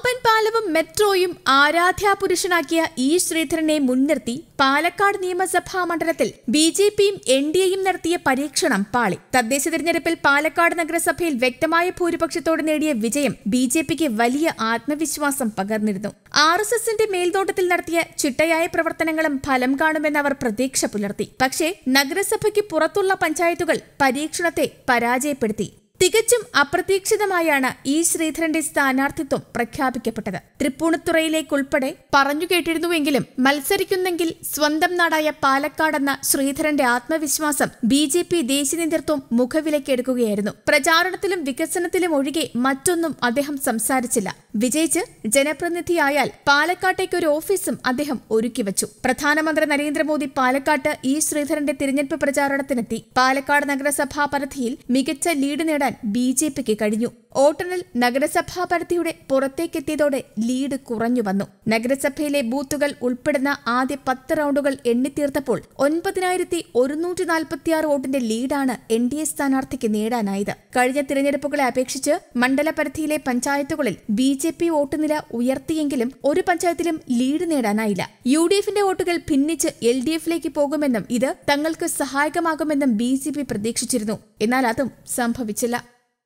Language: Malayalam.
പാമ്പൻ പാലവും മെട്രോയും ആരാധ്യാപുരുഷനാക്കിയ ഇ ശ്രീധരനെ മുൻനിർത്തി പാലക്കാട് നിയമസഭാ മണ്ഡലത്തിൽ ബി ജെ പിയും എൻ ഡി എയും നടത്തിയ പരീക്ഷണം പാളി തദ്ദേശ തിരഞ്ഞെടുപ്പിൽ പാലക്കാട് നഗരസഭയിൽ വ്യക്തമായ ഭൂരിപക്ഷത്തോടെ നേടിയ വിജയം ബി ജെ പിക്ക് വലിയ ആത്മവിശ്വാസം പകർന്നിരുന്നു ആർ എസ് എസിന്റെ മേൽനോട്ടത്തിൽ നടത്തിയ ചിട്ടയായ പ്രവർത്തനങ്ങളും ഫലം കാണുമെന്ന് അവർ പ്രതീക്ഷ പുലർത്തി പക്ഷേ നഗരസഭയ്ക്ക് പുറത്തുള്ള പഞ്ചായത്തുകൾ പരീക്ഷണത്തെ പരാജയപ്പെടുത്തി തികച്ചും അപ്രതീക്ഷിതമായാണ് ഇ ശ്രീധരന്റെ സ്ഥാനാർത്ഥിത്വം പ്രഖ്യാപിക്കപ്പെട്ടത് തൃപ്പൂണിത്തുറയിലേക്കുൾപ്പെടെ പറഞ്ഞു കേട്ടിരുന്നുവെങ്കിലും മത്സരിക്കുന്നെങ്കിൽ സ്വന്തം നാടായ പാലക്കാടെന്ന ശ്രീധരന്റെ ആത്മവിശ്വാസം ബി ജെ പി ദേശീയ നേതൃത്വം മുഖവിലക്കെടുക്കുകയായിരുന്നു പ്രചാരണത്തിലും വികസനത്തിലും ഒഴികെ മറ്റൊന്നും അദ്ദേഹം സംസാരിച്ചില്ല വിജയിച്ച് ജനപ്രതിനിധിയായാൽ പാലക്കാട്ടേക്ക് ഒരു ഓഫീസും അദ്ദേഹം ഒരുക്കിവച്ചു പ്രധാനമന്ത്രി നരേന്ദ്രമോദി പാലക്കാട്ട് ഇ ശ്രീധരന്റെ തിരഞ്ഞെടുപ്പ് പ്രചാരണത്തിനെത്തി പാലക്കാട് നഗരസഭാ പരിധിയിൽ മികച്ച ലീഡ് നേടാൻ നടത്താൻ ബി ജെ പിക്ക് കഴിഞ്ഞു ഓട്ടണൽ നഗരസഭാ പരിധിയുടെ പുറത്തേക്കെത്തിയതോടെ ലീഡ് കുറഞ്ഞു വന്നു നഗരസഭയിലെ ബൂത്തുകൾ ഉൾപ്പെടുന്ന ആദ്യ പത്ത് റൗണ്ടുകൾ എണ്ണിത്തീർത്തപ്പോൾ ഒൻപതിനായിരത്തി ഒരുന്നൂറ്റി നാൽപ്പത്തിയാറ് വോട്ടിന്റെ ലീഡാണ് എൻ ഡി എ സ്ഥാനാർത്ഥിക്ക് നേടാനായത് കഴിഞ്ഞ തിരഞ്ഞെടുപ്പുകളെ അപേക്ഷിച്ച് മണ്ഡലപരിധിയിലെ പഞ്ചായത്തുകളിൽ ബി ജെ പി വോട്ട് നില ഉയർത്തിയെങ്കിലും ഒരു പഞ്ചായത്തിലും ലീഡ് നേടാനായില്ല യു ഡി എഫിന്റെ വോട്ടുകൾ ഭിന്നിച്ച് എൽ ഡി എഫിലേക്ക് പോകുമെന്നും ഇത് തങ്ങൾക്ക് സഹായകമാകുമെന്നും ബി ജെ പി പ്രതീക്ഷിച്ചിരുന്നു എന്നാൽ അതും സംഭവിച്ചില്ല